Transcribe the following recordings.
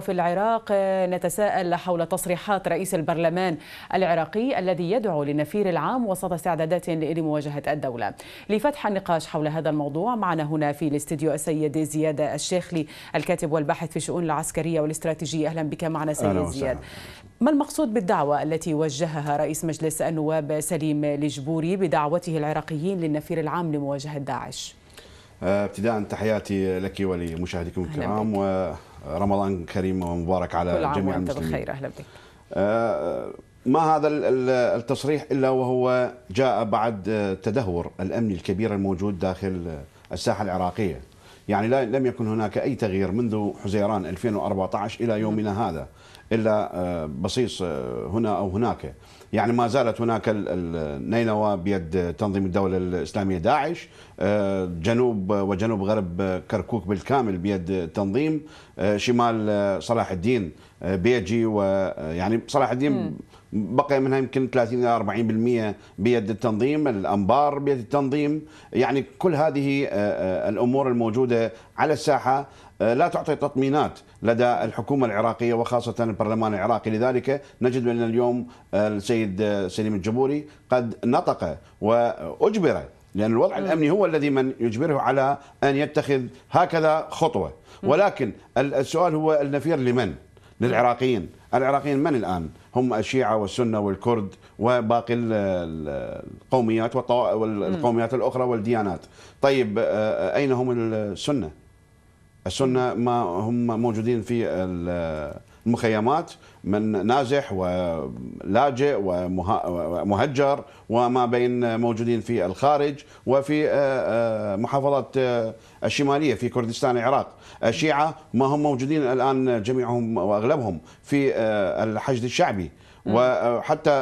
في العراق آه، نتساءل حول تصريحات رئيس البرلمان العراقي الذي يدعو للنفير العام وسط استعدادات لمواجهة الدولة لفتح النقاش حول هذا الموضوع معنا هنا في الاستديو السيد زياد الشيخلي الكاتب والباحث في الشؤون العسكرية والاستراتيجية أهلا بك معنا سيد زياد ما المقصود بالدعوة التي وجهها رئيس مجلس النواب سليم لجبوري بدعوته العراقيين للنفير العام لمواجهة داعش آه، ابتداء تحياتي لك ولمشاهديكم الكرام رمضان كريم ومبارك على جميع المسلمين بخير أهلا بك آه، ما هذا التصريح إلا وهو جاء بعد تدهور الأمني الكبير الموجود داخل الساحة العراقية يعني لا لم يكن هناك أي تغيير منذ حزيران 2014 إلى يومنا هذا إلا آه، بصيص آه، هنا أو هناك يعني ما زالت هناك نينوى بيد تنظيم الدولة الإسلامية داعش آه، جنوب وجنوب غرب كركوك بالكامل بيد تنظيم شمال صلاح الدين بيجي ويعني صلاح الدين م. بقي منها يمكن 30 الى 40% بيد التنظيم، الانبار بيد التنظيم، يعني كل هذه آه، آه، الامور الموجوده على الساحه آه، لا تعطي تطمينات لدى الحكومه العراقيه وخاصه البرلمان العراقي، لذلك نجد ان اليوم السيد سليم الجبوري قد نطق واجبر لأن الوضع الأمني هو الذي من يجبره على أن يتخذ هكذا خطوة ولكن السؤال هو النفير لمن؟ للعراقيين العراقيين من الآن هم الشيعة والسنة والكرد وباقي القوميات والقوميات الأخرى والديانات طيب آه، آه، أين هم السنة السنة ما هم موجودين في المخيمات من نازح ولاجئ ومهجر وما بين موجودين في الخارج وفي آه، آه، محافظات آه، الشمالية في كردستان العراق الشيعة ما هم موجودين الآن جميعهم وأغلبهم في الحشد الشعبي وحتى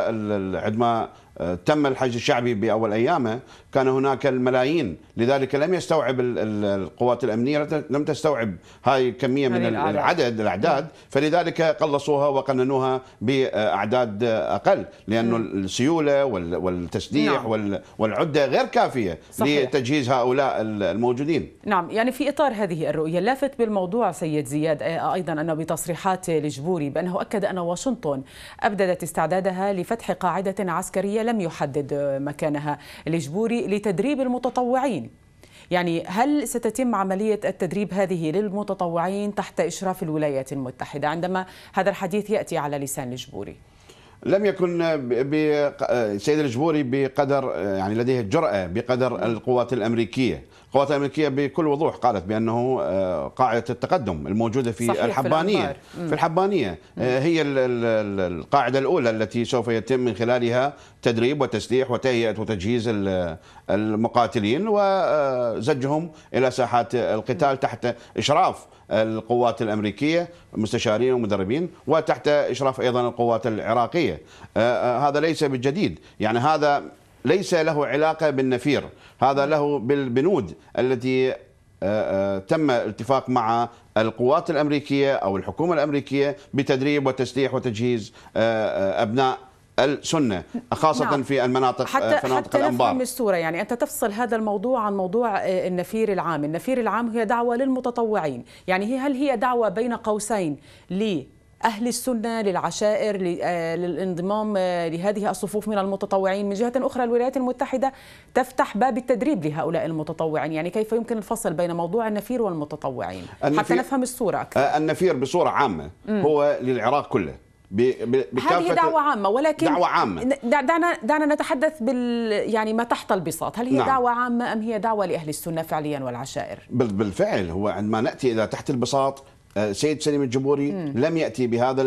عندما آه، تم الحج الشعبي باول ايامه كان هناك الملايين لذلك لم يستوعب القوات الامنيه لم تستوعب هاي الكميه من العدد الاعداد فلذلك قلصوها وقننوها باعداد اقل لانه السيوله والتسليح نعم. والعده غير كافيه لتجهيز هؤلاء الموجودين نعم يعني في اطار هذه الرؤيه اللافت بالموضوع سيد زياد آه، ايضا انه بتصريحات الجبوري بانه اكد ان واشنطن ابددت استعدادها لفتح قاعده عسكريه لم يحدد مكانها الإجبوري لتدريب المتطوعين يعني هل ستتم عملية التدريب هذه للمتطوعين تحت إشراف الولايات المتحدة عندما هذا الحديث يأتي على لسان الجبوري؟ لم يكن السيد الجبوري بقدر يعني لديه الجرأة بقدر القوات الأمريكية القوات الامريكيه بكل وضوح قالت بانه آه، قاعده التقدم الموجوده في الحبانيه في, في الحبانيه آه، هي القاعده الاولى التي سوف يتم من خلالها تدريب وتسليح وتهيئه وتجهيز المقاتلين وزجهم الى ساحات القتال تحت اشراف القوات الامريكيه مستشارين ومدربين وتحت اشراف ايضا القوات العراقيه آه، هذا ليس بالجديد يعني هذا ليس له علاقة بالنفير هذا له بالبنود التي آه، آه، تم الاتفاق مع القوات الأمريكية أو الحكومة الأمريكية بتدريب وتسليح وتجهيز آه، أبناء السنه خاصه نعم. في المناطق حتى مناطق حتى الانبار حتى الصوره يعني انت تفصل هذا الموضوع عن موضوع النفير العام، النفير العام هي دعوه للمتطوعين، يعني هي هل هي دعوه بين قوسين لي أهل السنة للعشائر آه، للانضمام آه، لهذه الصفوف من المتطوعين من جهة أخرى الولايات المتحدة تفتح باب التدريب لهؤلاء المتطوعين يعني كيف يمكن الفصل بين موضوع النفير والمتطوعين النفير حتى نفهم الصورة أكثر آه، النفير بصورة عامة م. هو للعراق كله هذه دعوة عامة ولكن دعوة عامة دعنا دعنا نتحدث بال يعني ما تحت البساط، هل هي نعم. دعوة عامة أم هي دعوة لأهل السنة فعليا والعشائر؟ بالفعل هو عندما نأتي إلى تحت البساط آه، سيد سليم الجبوري مم. لم ياتي بهذا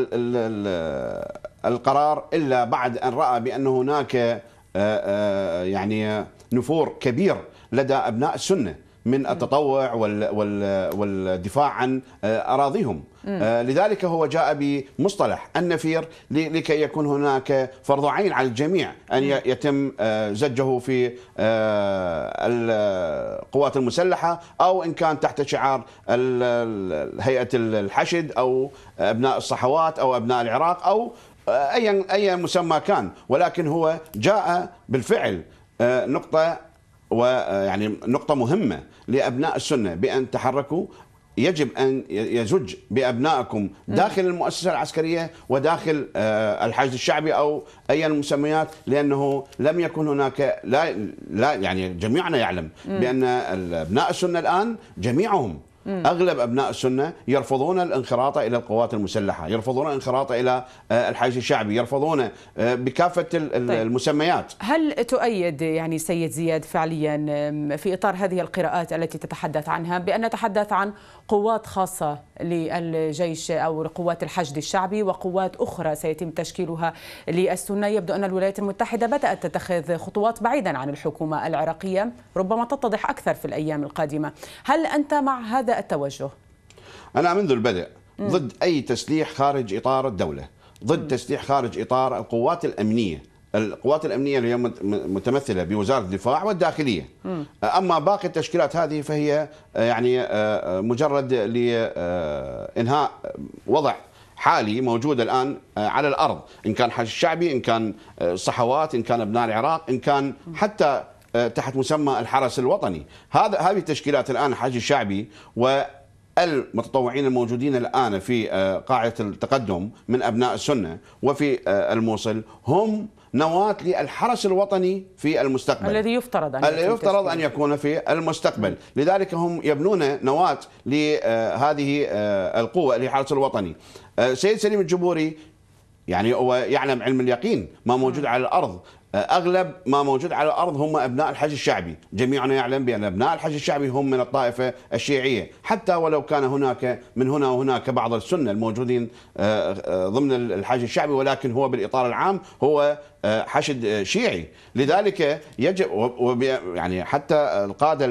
القرار الا بعد ان راى بان هناك آه، آه، يعني نفور كبير لدى ابناء السنه من التطوع والدفاع عن آه، أراضيهم آه، لذلك هو جاء بمصطلح النفير لكي يكون هناك فرض عين على الجميع أن يتم آه، زجه في القوات المسلحة أو إن كان تحت شعار هيئة الحشد أو أبناء الصحوات أو أبناء العراق أو ايا اي مسمى كان ولكن هو جاء بالفعل نقطه ويعني نقطة مهمة لأبناء السنة بأن تحركوا يجب ان يزج بابنائكم داخل المؤسسه العسكريه وداخل آه، الحشد الشعبي او اي المسميات لانه لم يكن هناك لا لا يعني جميعنا يعلم بان ابناء السنه الان جميعهم اغلب ابناء السنه يرفضون الانخراط الى القوات المسلحه، يرفضون الانخراط الى آه، الحشد الشعبي، يرفضون آه، بكافه طيب. المسميات. طيب. هل تؤيد يعني سيد زياد فعليا في اطار هذه القراءات التي تتحدث عنها بان نتحدث عن قوات خاصه للجيش او قوات الحشد الشعبي وقوات اخرى سيتم تشكيلها للسنه، يبدو ان الولايات المتحده بدات تتخذ خطوات بعيدا عن الحكومه العراقيه، ربما تتضح اكثر في الايام القادمه. هل انت مع هذا التوجه؟ أنا منذ البدء ضد أي تسليح خارج إطار الدولة ضد تسليح خارج إطار القوات الأمنية القوات الأمنية اليوم متمثلة بوزارة الدفاع والداخلية أما باقي التشكيلات هذه فهي آه، يعني آه، مجرد لإنهاء آه، وضع حالي موجود الان على الارض ان كان حشد شعبي ان كان صحوات ان كان ابناء العراق ان كان حتى تحت مسمى الحرس الوطني هذا هذه التشكيلات الان الحج الشعبي و المتطوعين الموجودين الان في آه، قاعه التقدم من ابناء السنه وفي آه، الموصل هم نواه للحرس الوطني في المستقبل الذي يفترض ان الذي يفترض ان يكون في المستقبل لذلك هم يبنون نواه لهذه آه، القوه للحرس الوطني سيد سليم الجبوري يعني هو يعلم علم اليقين ما موجود على الارض اغلب ما موجود على الارض هم ابناء الحج الشعبي، جميعنا يعلم بان ابناء الحج الشعبي هم من الطائفه الشيعيه، حتى ولو كان هناك من هنا وهناك بعض السنه الموجودين آه، آه، ضمن الحج الشعبي ولكن هو بالاطار العام هو آه، حشد شيعي، لذلك يجب يعني حتى القاده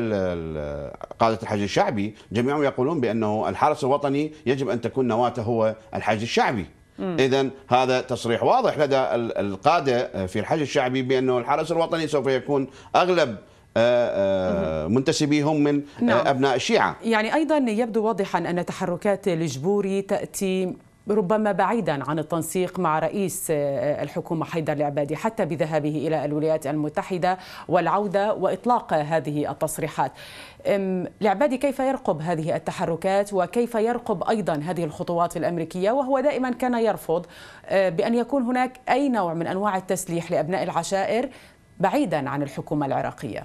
قاده الحج الشعبي جميعهم يقولون بانه الحرس الوطني يجب ان تكون نواته هو الحج الشعبي. إذا هذا تصريح واضح لدى القادة آه، في الحج الشعبي بأنه الحرس الوطني سوف يكون أغلب آه، آه، منتسبيهم من نعم. أبناء الشيعة يعني أيضا يبدو واضحا أن تحركات الجبوري تأتي ربما بعيدا عن التنسيق مع رئيس آه، آه، الحكومة حيدر العبادي حتى بذهابه إلى الولايات المتحدة والعودة وإطلاق هذه التصريحات العبادي كيف يرقب هذه التحركات وكيف يرقب أيضا هذه الخطوات الأمريكية وهو دائما كان يرفض آه، بأن يكون هناك أي نوع من أنواع التسليح لأبناء العشائر بعيدا عن الحكومة العراقية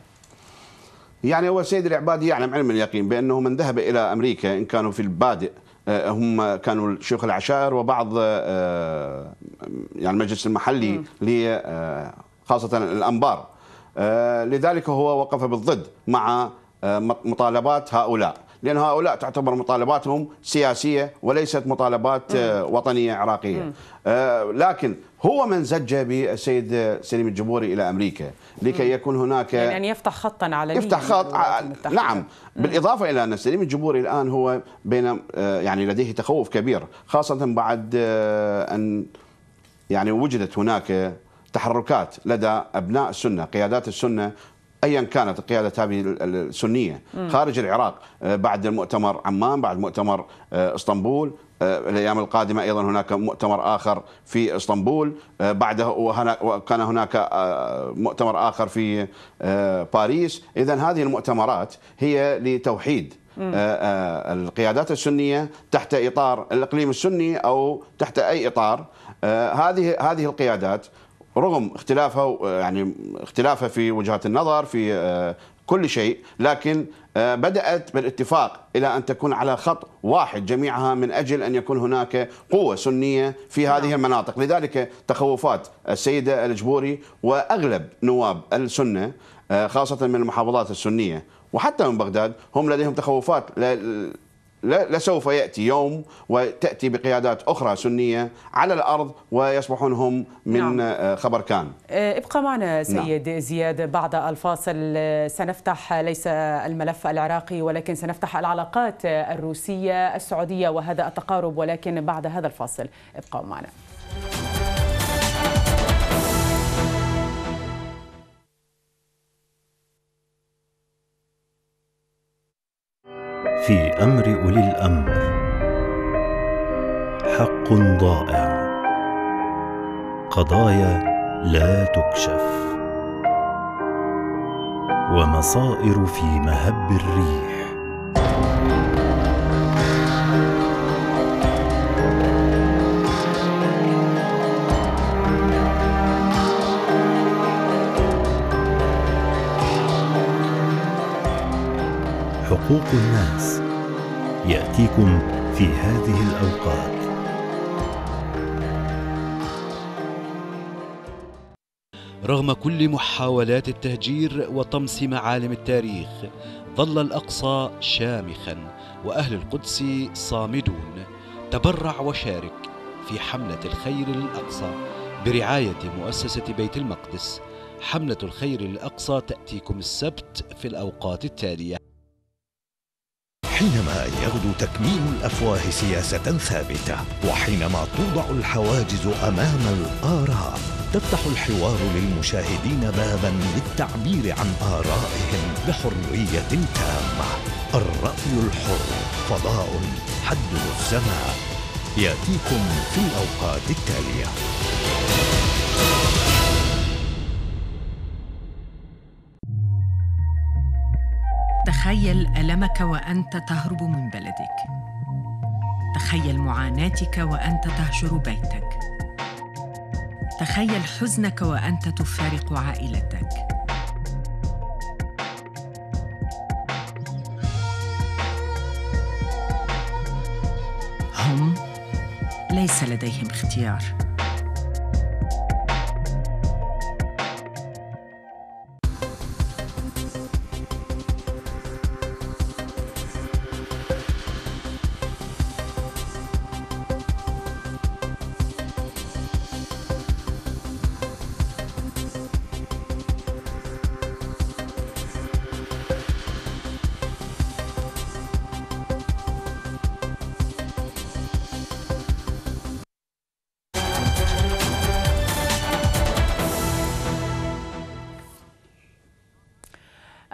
يعني هو السيد العبادي يعلم علم اليقين بأنه من ذهب إلى أمريكا إن كانوا في البادئ آه، هم كانوا شيوخ العشائر وبعض آه، يعني المجلس المحلي آه، خاصة الأنبار لذلك هو وقف بالضد مع مطالبات هؤلاء لان هؤلاء تعتبر مطالباتهم سياسيه وليست مطالبات آه، وطنيه عراقيه آه، لكن هو من زج بالسيد سليم الجبوري الى امريكا لكي يكون هناك يعني ان يفتح خطا على يفتح خط آه، نعم بالاضافه الى ان سليم الجبوري الان هو بين يعني لديه تخوف كبير خاصه بعد ان يعني وجدت هناك تحركات لدى ابناء السنه قيادات السنه ايا كانت القياده هذه السنيه خارج العراق آه، بعد المؤتمر عمان بعد مؤتمر آه، اسطنبول آه، الايام القادمه ايضا هناك مؤتمر اخر في اسطنبول بعده وكان هناك مؤتمر اخر في باريس اذا هذه المؤتمرات هي لتوحيد القيادات السنيه تحت اطار الاقليم السني او تحت اي اطار هذه هذه القيادات رغم اختلافها آه، يعني اختلافها في وجهات النظر في آه، كل شيء لكن آه، بدأت بالاتفاق إلى أن تكون على خط واحد جميعها من أجل أن يكون هناك قوة سنية في نعم. هذه المناطق لذلك تخوفات السيدة الجبوري وأغلب نواب السنة خاصة من المحافظات السنية وحتى من بغداد هم لديهم تخوفات لسوف ياتي يوم وتاتي بقيادات اخرى سنيه على الارض ويصبحون هم من نعم. آه، خبر كان آه، ابقى معنا سيد نعم. زياد بعد الفاصل آه، سنفتح ليس الملف العراقي ولكن سنفتح العلاقات الروسيه السعوديه وهذا التقارب ولكن بعد هذا الفاصل ابقوا معنا في امر اولي الامر حق ضائع قضايا لا تكشف ومصائر في مهب الريح حقوق الناس ياتيكم في هذه الاوقات رغم كل محاولات التهجير وطمس معالم التاريخ ظل الاقصى شامخا واهل القدس صامدون تبرع وشارك في حمله الخير للاقصى برعايه مؤسسه بيت المقدس حمله الخير للاقصى تاتيكم السبت في الاوقات التاليه حينما يغدو تكميم الافواه سياسه ثابته وحينما توضع الحواجز امام الاراء تفتح الحوار للمشاهدين بابا للتعبير عن ارائهم بحريه تامه الراي الحر فضاء حده السماء ياتيكم في الاوقات التاليه تخيل ألمك وأنت تهرب من بلدك تخيل معاناتك وأنت تهجر بيتك تخيل حزنك وأنت تفارق عائلتك هم ليس لديهم اختيار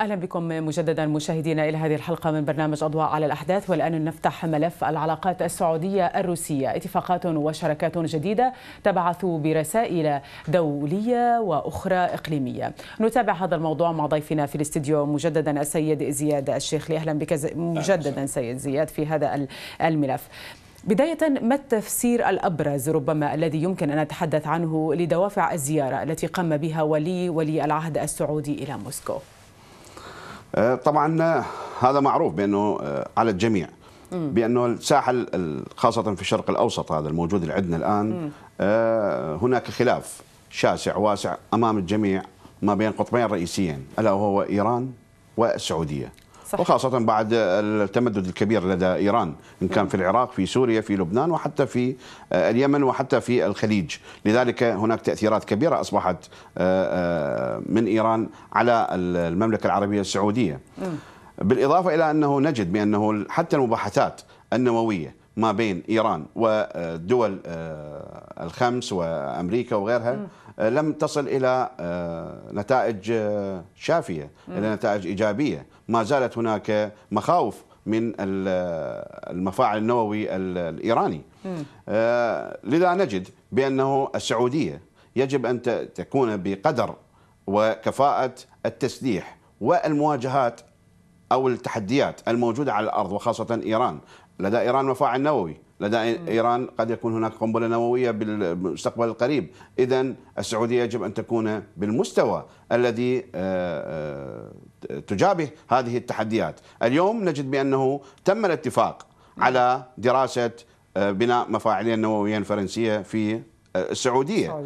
اهلا بكم مجددا مشاهدينا الى هذه الحلقه من برنامج اضواء على الاحداث والان نفتح ملف العلاقات السعوديه الروسيه اتفاقات وشراكات جديده تبعث برسائل دوليه واخرى اقليميه نتابع هذا الموضوع مع ضيفنا في الاستديو مجددا السيد زياد الشيخلي اهلا بك مجددا سيد زياد في هذا الملف بداية ما التفسير الأبرز ربما الذي يمكن أن نتحدث عنه لدوافع الزيارة التي قام بها ولي ولي العهد السعودي إلى موسكو؟ آه، طبعا آه، هذا معروف بانه آه، على الجميع بانه الساحل خاصه في الشرق الاوسط هذا الموجود اللي عندنا الان هناك خلاف شاسع واسع امام الجميع ما بين قطبين رئيسيين الا وهو ايران والسعوديه صحيح. وخاصة بعد التمدد الكبير لدى إيران إن كان في العراق في سوريا في لبنان وحتى في آه، اليمن وحتى في الخليج لذلك هناك تأثيرات كبيرة أصبحت آه، آه، من إيران على المملكة العربية السعودية بالإضافة إلى أنه نجد بأنه حتى المباحثات النووية ما بين ايران والدول آه، الخمس وامريكا وغيرها آه، لم تصل الى آه، نتائج شافيه الى نتائج ايجابيه ما زالت هناك مخاوف من المفاعل النووي الايراني لذا نجد بانه السعوديه يجب ان تكون بقدر وكفاءه التسليح والمواجهات او التحديات الموجوده على الارض وخاصه ايران لدى إيران مفاعل نووي لدى إيران قد يكون هناك قنبلة نووية بالمستقبل القريب إذا السعودية يجب أن تكون بالمستوى الذي آه، آه، تجابه هذه التحديات اليوم نجد بأنه تم الاتفاق على دراسة آه، بناء مفاعلين نوويين فرنسية في السعودية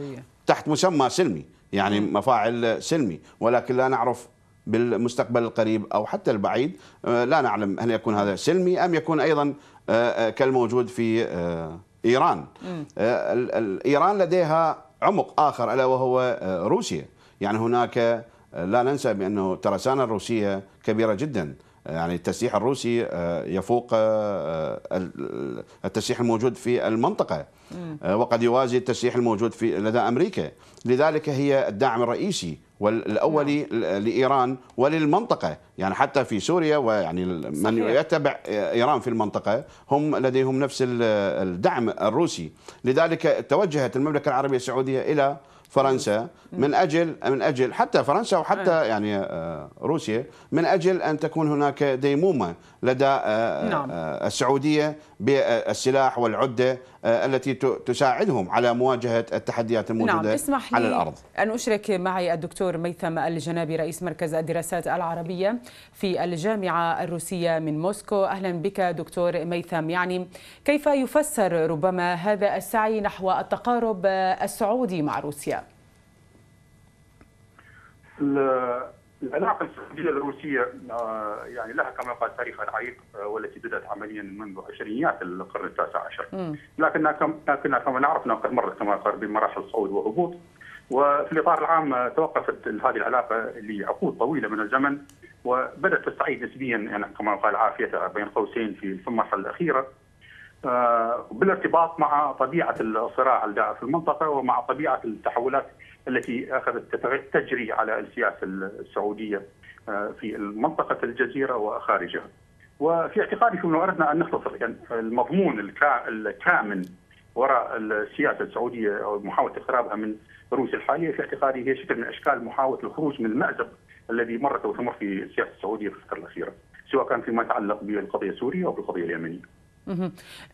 تحت مسمى سلمي يعني مفاعل سلمي ولكن لا نعرف بالمستقبل القريب أو حتى البعيد آه، لا نعلم هل يكون هذا سلمي أم يكون أيضا آه، آه، كالموجود في إيران إيران لديها عمق آخر ألا وهو روسيا يعني هناك لا ننسى بأنه ترسانة الروسية كبيرة جدا آه، يعني التسليح الروسي آه، يفوق آه، التسليح الموجود في المنطقة وقد يوازي التسليح الموجود في لدى أمريكا لذلك هي الدعم الرئيسي والأولي نعم. لإيران وللمنطقة يعني حتى في سوريا ويعني من يتبع إيران في المنطقة هم لديهم نفس الدعم الروسي لذلك توجهت المملكة العربية السعودية إلى فرنسا من اجل من اجل حتى فرنسا وحتى آه. يعني آه، روسيا من اجل ان تكون هناك ديمومه لدى آه، نعم. السعوديه بالسلاح والعده آه، التي تساعدهم على مواجهة التحديات نعم، الموجودة نعم. اسمح لي على الأرض أن أشرك معي الدكتور ميثم الجنابي رئيس مركز الدراسات العربية في الجامعة الروسية من موسكو أهلا بك دكتور ميثم يعني كيف يفسر ربما هذا السعي نحو التقارب السعودي مع روسيا؟ العلاقه السعوديه الروسيه آه، يعني لها كما قال تاريخ العريق آه، والتي بدات عمليا منذ عشرينيات القرن التاسع عشر لكنها كم كما نعرف انها قد مرت كما قال بمراحل صعود وهبوط وفي الاطار العام آه، توقفت هذه العلاقه لعقود طويله من الزمن وبدات تستعيد نسبيا يعني كما قال عافيتها بين قوسين في المرحله الاخيره بالارتباط مع طبيعه الصراع في المنطقه ومع طبيعه التحولات التي اخذت تجري على السياسه السعوديه آه، في منطقه الجزيره وخارجها. وفي اعتقادي انه اردنا ان نختصر يعني المضمون الكامن وراء السياسه السعوديه او محاوله اقترابها من روسيا الحاليه في اعتقادي هي شكل من اشكال محاوله الخروج من المازق الذي مرت وتمر في السياسه السعوديه في الفتره الاخيره، سواء كان فيما يتعلق بالقضيه السوريه او بالقضيه اليمنيه.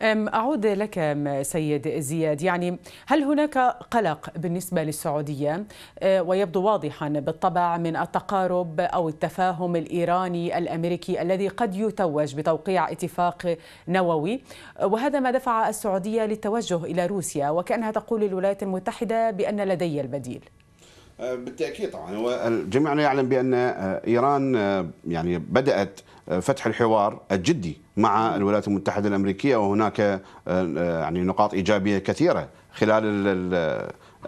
أعود لك سيد زياد يعني هل هناك قلق بالنسبة للسعودية أه، ويبدو واضحا بالطبع من التقارب أو التفاهم الإيراني الأمريكي الذي قد يتوج بتوقيع اتفاق نووي وهذا ما دفع السعودية للتوجه إلى روسيا وكأنها تقول للولايات المتحدة بأن لدي البديل أه، بالتاكيد طبعا هو الجميع يعلم بان أه، ايران يعني بدات آه، فتح الحوار الجدي مع الولايات المتحده الامريكيه وهناك آه، آه، يعني نقاط ايجابيه كثيره خلال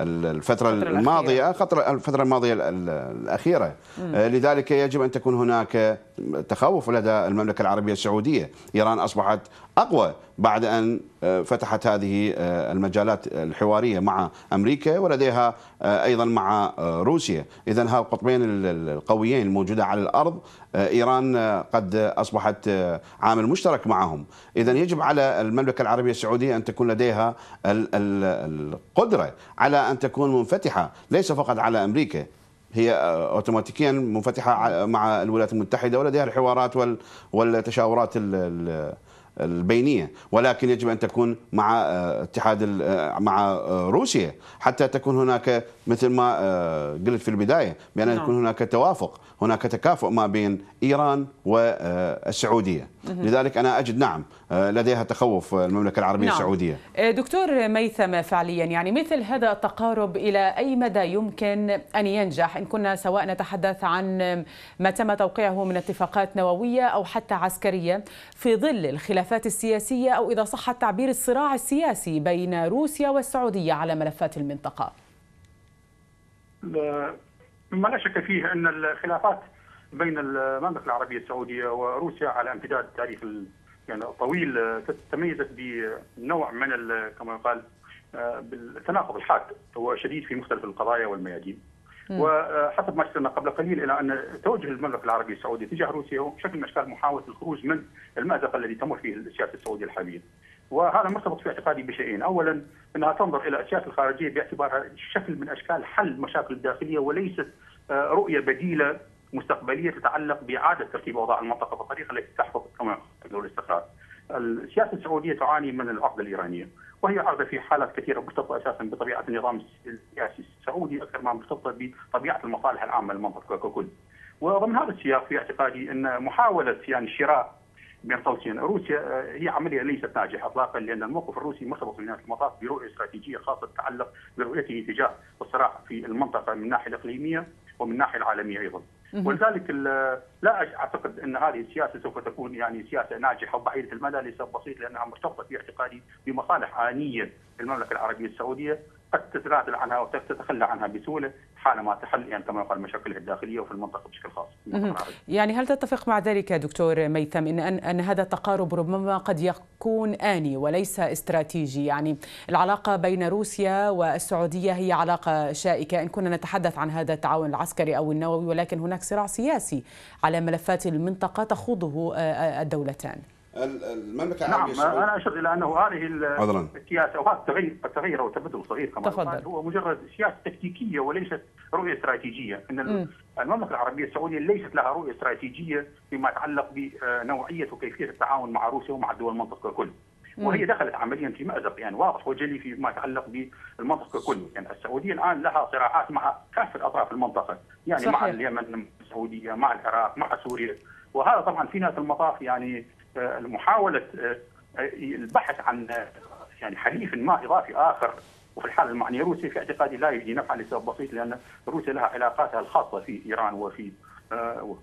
الفترة الماضية الفترة, الفترة الماضية الأخيرة لذلك يجب أن تكون هناك تخوف لدى المملكة العربية السعودية إيران أصبحت أقوى بعد أن فتحت هذه المجالات الحوارية مع أمريكا ولديها أيضا مع روسيا إذا ها القطبين القويين الموجودة على الأرض آه، ايران آه، قد اصبحت آه، عامل مشترك معهم، اذا يجب على المملكه العربيه السعوديه ان تكون لديها القدره على ان تكون منفتحه، ليس فقط على امريكا، هي اوتوماتيكيا منفتحه مع الولايات المتحده ولديها الحوارات والتشاورات البينيه ولكن يجب ان تكون مع آه، اتحاد آه، مع آه، روسيا حتى تكون هناك مثل ما قلت في البدايه بان نعم. يكون هناك توافق هناك تكافؤ ما بين ايران والسعوديه لذلك أنا أجد نعم آه، لديها تخوف المملكة العربية نعم. السعودية آه، دكتور ميثم فعليا يعني مثل هذا التقارب إلى أي مدى يمكن أن ينجح إن كنا سواء نتحدث عن ما تم توقيعه من اتفاقات نووية أو حتى عسكرية في ظل الخلافات السياسية أو إذا صح التعبير الصراع السياسي بين روسيا والسعودية على ملفات المنطقة لا ما لا شك فيه أن الخلافات بين المملكه العربيه السعوديه وروسيا على امتداد تاريخ يعني طويل تميزت بنوع من كما يقال آه، بالتناقض الحاد وشديد في مختلف القضايا والميادين. وحسب ما شفنا قبل قليل الى ان توجه المملكه العربيه السعوديه تجاه روسيا هو بشكل من اشكال محاوله الخروج من المازق الذي تمر فيه السياسه السعوديه الحاليه. وهذا مرتبط في اعتقادي بشيئين، اولا انها تنظر الى السياسه الخارجيه باعتبارها شكل من اشكال حل المشاكل الداخليه وليست آه، رؤيه بديله مستقبليه تتعلق باعاده ترتيب اوضاع المنطقه بالطريقه التي تحفظ التمام والاستقرار. السياسه السعوديه تعاني من العقده الايرانيه، وهي عقده في حالات كثيره مرتبطه اساسا بطبيعه النظام السياسي السعودي اكثر ما مرتبطه بطبيعه المصالح العامه للمنطقه ككل. وضمن هذا السياق في اعتقادي ان محاوله يعني شراء بين قوسين روسيا آه، هي عمليه ليست ناجحه اطلاقا لان الموقف الروسي مرتبط في نهايه المطاف برؤيه استراتيجيه خاصه تتعلق برؤيته تجاه الصراع في المنطقه من الناحيه الاقليميه ومن الناحيه العالميه ايضا. ولذلك لا اعتقد ان هذه السياسه سوف تكون يعني سياسه ناجحه وبعيده المدى لسبب بسيط لانها مرتبطه في اعتقادي بمصالح انيه المملكه العربيه السعوديه قد تتنازل عنها وتتخلى عنها بسهوله حالما تحل يعني كما يقال مشاكلها الداخليه وفي المنطقه بشكل خاص يعني هل تتفق مع ذلك دكتور ميثم ان ان هذا التقارب ربما قد يكون اني وليس استراتيجي يعني العلاقه بين روسيا والسعوديه هي علاقه شائكه ان كنا نتحدث عن هذا التعاون العسكري او النووي ولكن هناك صراع سياسي على ملفات المنطقه تخوضه الدولتان المملكه العربيه نعم السعوديه انا اشر الى انه هذه السياسه وهذا التغير التغير او تبدل صغير كما تفضل هو مجرد سياسه تكتيكيه وليست رؤيه استراتيجيه ان م. المملكه العربيه السعوديه ليست لها رؤيه استراتيجيه فيما يتعلق بنوعيه وكيفيه التعاون مع روسيا ومع دول المنطقه ككل وهي دخلت عمليا في مأزق يعني واضح وجلي فيما يتعلق بالمنطقه ككل يعني السعوديه الان لها صراعات مع كافه اطراف المنطقه يعني صحيح. مع اليمن السعوديه مع العراق مع سوريا وهذا طبعا في نهايه المطاف يعني محاوله آه، البحث عن آه، يعني حليف ما اضافي اخر وفي الحاله المعنيه يعني روسيا في اعتقادي لا يجدي نفعا لسبب بسيط لان روسيا لها علاقاتها الخاصه في ايران وفي آه،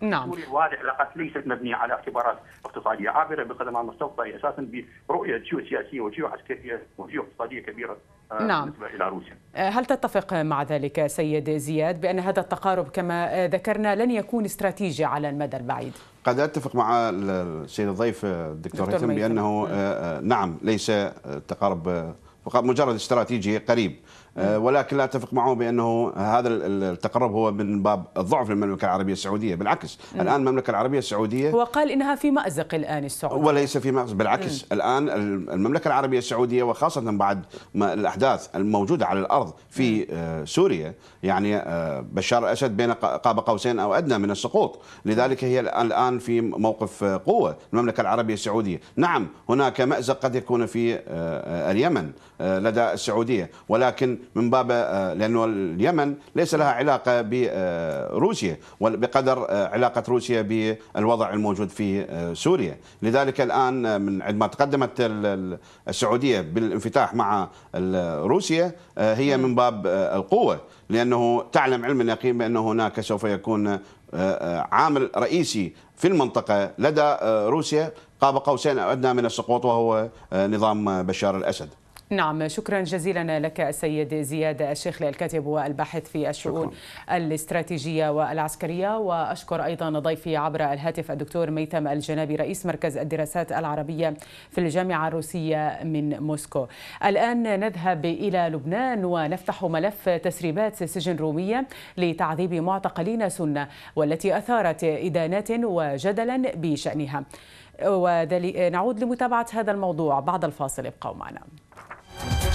نعم وهذه العلاقات ليست مبنيه على اعتبارات اقتصاديه عابره بقدر ما المستوطنه اساسا برؤيه جيوسياسيه وجيوعسكريه وجيواقتصاديه كبيره نعم. بالنسبه الى روسيا. هل تتفق مع ذلك سيد زياد بان هذا التقارب كما ذكرنا لن يكون استراتيجي على المدى البعيد؟ قد اتفق مع السيد الضيف آه، الدكتور هيثم بانه آه، آه، نعم ليس تقارب فقط مجرد استراتيجي قريب آه، ولكن لا اتفق معه بانه هذا التقرب هو من باب الضعف للمملكه العربيه السعوديه بالعكس مم. الان المملكه العربيه السعوديه هو قال انها في مازق الان السعوديه وليس في مازق بالعكس مم. الان المملكه العربيه السعوديه وخاصه بعد ما الاحداث الموجوده على الارض في آه، سوريا يعني آه، بشار الاسد بين قاب قوسين او ادنى من السقوط لذلك هي الان في موقف قوه المملكه العربيه السعوديه نعم هناك مازق قد يكون في اليمن لدى السعوديه ولكن من باب آه، لانه اليمن ليس لها علاقه بروسيا بقدر آه، علاقه روسيا بالوضع الموجود في آه، سوريا، لذلك الان من عندما تقدمت السعوديه بالانفتاح مع روسيا هي نعم. من باب القوه لانه تعلم علم اليقين بان هناك سوف يكون عامل رئيسي في المنطقه لدى روسيا قاب قوسين ادنى من السقوط وهو نظام بشار الاسد. نعم شكرا جزيلا لك السيد زياد الشيخ الكاتب والباحث في الشؤون شكرا. الاستراتيجية والعسكرية وأشكر أيضا ضيفي عبر الهاتف الدكتور ميثم الجنابي رئيس مركز الدراسات العربية في الجامعة الروسية من موسكو الآن نذهب إلى لبنان ونفتح ملف تسريبات سجن رومية لتعذيب معتقلين سنة والتي أثارت إدانات وجدلا بشأنها ونعود لمتابعة هذا الموضوع بعد الفاصل ابقوا معنا Thank you.